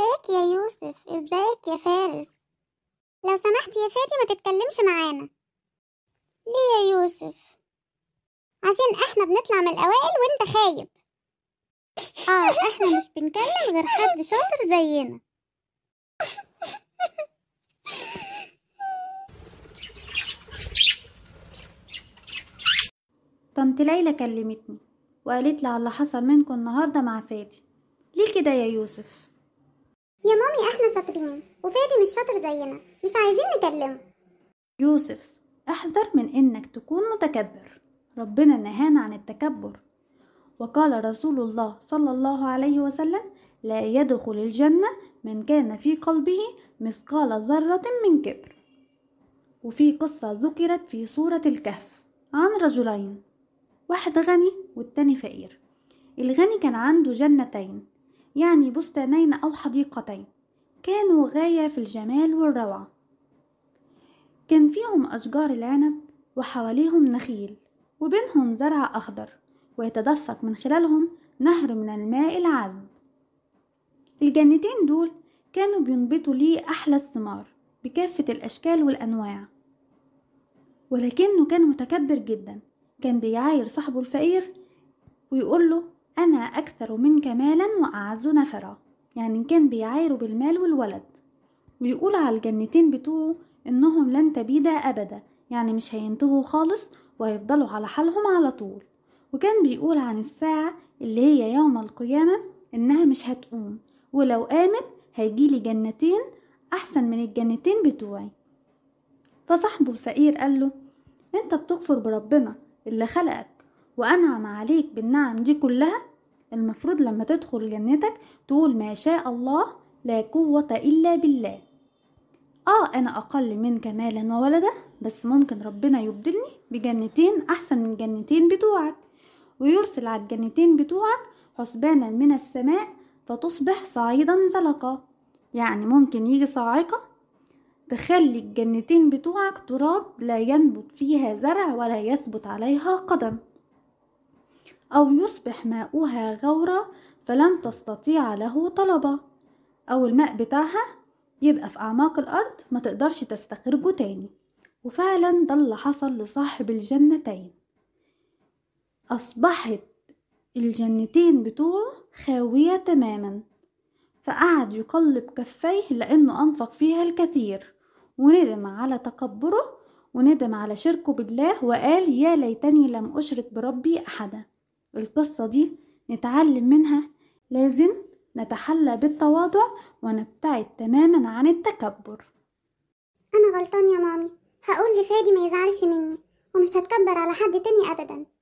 ازيك يا يوسف ازيك يا فارس لو سمحت يا فادي ما تتكلمش معانا ليه يا يوسف عشان احنا بنطلع من الاوائل وانت خايب اه احنا مش بنكلم غير حد شاطر زينا طنط ليلى كلمتني وقالت لي على اللي حصل منكم النهارده مع فادي ليه كده يا يوسف يا مامي احنا شاطرين وفادي مش شاطر زينا مش عايزين نكلمه يوسف احذر من انك تكون متكبر ربنا نهانا عن التكبر وقال رسول الله صلى الله عليه وسلم لا يدخل الجنة من كان في قلبه مثقال ذرة من كبر وفي قصة ذكرت في سورة الكهف عن رجلين واحد غني والتاني فقير الغني كان عنده جنتين يعني بستانين أو حديقتين كانوا غاية في الجمال والروعة كان فيهم أشجار العنب وحواليهم نخيل وبينهم زرع أخضر ويتدفق من خلالهم نهر من الماء العذب الجنتين دول كانوا بينبتوا لي أحلى الثمار بكافة الأشكال والأنواع ولكنه كان متكبر جدا كان بيعاير صاحبه الفقير ويقول له أنا أكثر منك مالا وأعز نفرا يعني كان بيعايره بالمال والولد ويقول على الجنتين بتوعه إنهم لن تبيدا أبدا يعني مش هينتهوا خالص وهيفضلوا على حالهم على طول وكان بيقول عن الساعة اللي هي يوم القيامة إنها مش هتقوم ولو قامت هيجيلي جنتين أحسن من الجنتين بتوعي فصاحبه الفقير قال له أنت بتكفر بربنا اللي خلقك وأنعم عليك بالنعم دي كلها المفروض لما تدخل جنتك تقول ما شاء الله لا قوة إلا بالله آه أنا أقل منك مالا وولدا بس ممكن ربنا يبدلني بجنتين أحسن من الجنتين بتوعك ويرسل على الجنتين بتوعك حسبانا من السماء فتصبح صعيدا زلقا يعني ممكن يجي صاعقة تخلي الجنتين بتوعك تراب لا ينبت فيها زرع ولا يثبت عليها قدم أو يصبح ماؤها غورة فلن تستطيع له طلبة أو الماء بتاعها يبقى في أعماق الأرض ما تقدرش تستخرجه تاني وفعلا ده اللي حصل لصاحب الجنتين أصبحت الجنتين بتوعه خاوية تماما فقعد يقلب كفيه لأنه أنفق فيها الكثير وندم على تكبره وندم على شركه بالله وقال يا ليتني لم أشرك بربي أحدا القصة دي نتعلم منها لازم نتحلى بالتواضع ونبتعد تماما عن التكبر أنا غلطان يا مامي هقول لفادي ما يزعلش مني ومش هتكبر على حد تاني أبدا